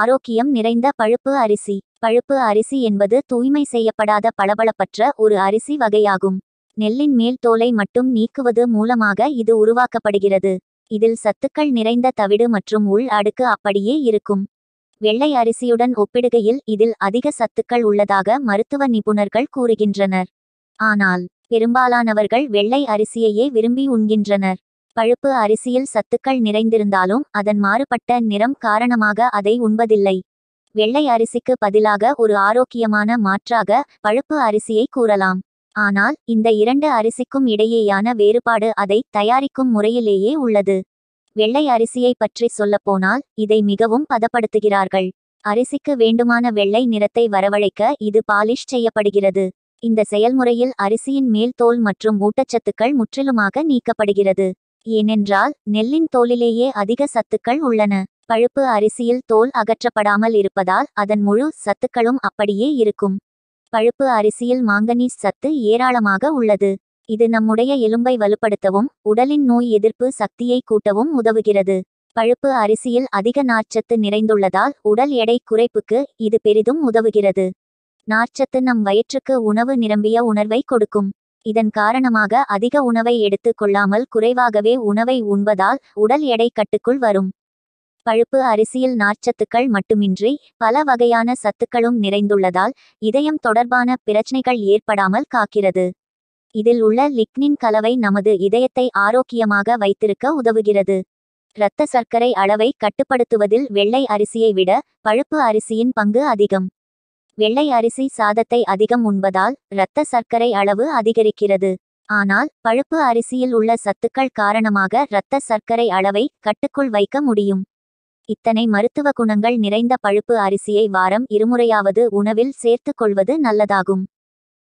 ஆரோக்கியம் நிறைந்த பழுப்பு அரிசி பழுப்பு அரிசி என்பது தூய்மை செய்யப்படாத பளபளப்பற்ற ஒரு அரிசி வகையாகும் நெல்லின் மேல் தோலை மட்டும் நீக்குவது மூலமாக இது உருவாக்கப்படுகிறது இதில் சத்துக்கள் நிறைந்த தவிடு மற்றும் உள் அடுக்கு அப்படியே இருக்கும் வெள்ளை அரிசியுடன் ஒப்பிடுகையில் இதில் அதிக சத்துக்கள் உள்ளதாக மருத்துவ நிபுணர்கள் கூறுகின்றனர் ஆனால் பெரும்பாலானவர்கள் வெள்ளை அரிசியையே விரும்பி உண்கின்றனர் பழுப்பு அரிசியில் சத்துக்கள் நிறைந்திருந்தாலும் அதன் மாறுபட்ட நிறம் காரணமாக அதை உண்பதில்லை வெள்ளை அரிசிக்கு பதிலாக ஒரு ஆரோக்கியமான மாற்றாக பழுப்பு அரிசியை கூறலாம் ஆனால் இந்த இரண்டு அரிசிக்கும் இடையேயான வேறுபாடு அதை தயாரிக்கும் முறையிலேயே உள்ளது வெள்ளை அரிசியை பற்றி சொல்லப்போனால் இதை மிகவும் பதப்படுத்துகிறார்கள் அரிசிக்கு வேண்டுமான வெள்ளை நிறத்தை வரவழைக்க இது பாலிஷ் செய்யப்படுகிறது இந்த செயல்முறையில் அரிசியின் மேல் தோல் மற்றும் ஊட்டச்சத்துக்கள் முற்றிலுமாக நீக்கப்படுகிறது ஏனென்றால் நெல்லின் தோலிலேயே அதிக சத்துக்கள் உள்ளன பழுப்பு அரிசியில் தோல் அகற்றப்படாமல் இருப்பதால் அதன் முழு சத்துக்களும் அப்படியே இருக்கும் பழுப்பு அரிசியில் மாங்கனீஸ் சத்து ஏராளமாக உள்ளது இது நம்முடைய எலும்பை வலுப்படுத்தவும் உடலின் நோய் எதிர்ப்பு சக்தியை கூட்டவும் உதவுகிறது பழுப்பு அரிசியில் அதிக நார்ச்சத்து நிறைந்துள்ளதால் உடல் எடை குறைப்புக்கு இது பெரிதும் உதவுகிறது நார்ச்சத்து நம் வயிற்றுக்கு உணவு நிரம்பிய உணர்வை கொடுக்கும் இதன் காரணமாக அதிக உணவை எடுத்துக் கொள்ளாமல் குறைவாகவே உணவை உண்பதால் உடல் எடை கட்டுக்குள் வரும் பழுப்பு அரிசியில் நார்ச்சத்துக்கள் மட்டுமின்றி பல வகையான சத்துக்களும் நிறைந்துள்ளதால் இதயம் தொடர்பான பிரச்சனைகள் ஏற்படாமல் காக்கிறது இதில் உள்ள லிக்னின் கலவை நமது இதயத்தை ஆரோக்கியமாக வைத்திருக்க உதவுகிறது இரத்த சர்க்கரை அளவை கட்டுப்படுத்துவதில் வெள்ளை அரிசியை விட பழுப்பு அரிசியின் பங்கு அதிகம் வெள்ளை அரிசி சாதத்தை அதிகம் உண்பதால் இரத்த சர்க்கரை அளவு அதிகரிக்கிறது ஆனால் பழுப்பு அரிசியில் உள்ள சத்துக்கள் காரணமாக இரத்த சர்க்கரை அளவை கட்டுக்குள் வைக்க முடியும் இத்தனை மருத்துவ குணங்கள் நிறைந்த பழுப்பு அரிசியை வாரம் இருமுறையாவது உணவில் சேர்த்து கொள்வது நல்லதாகும்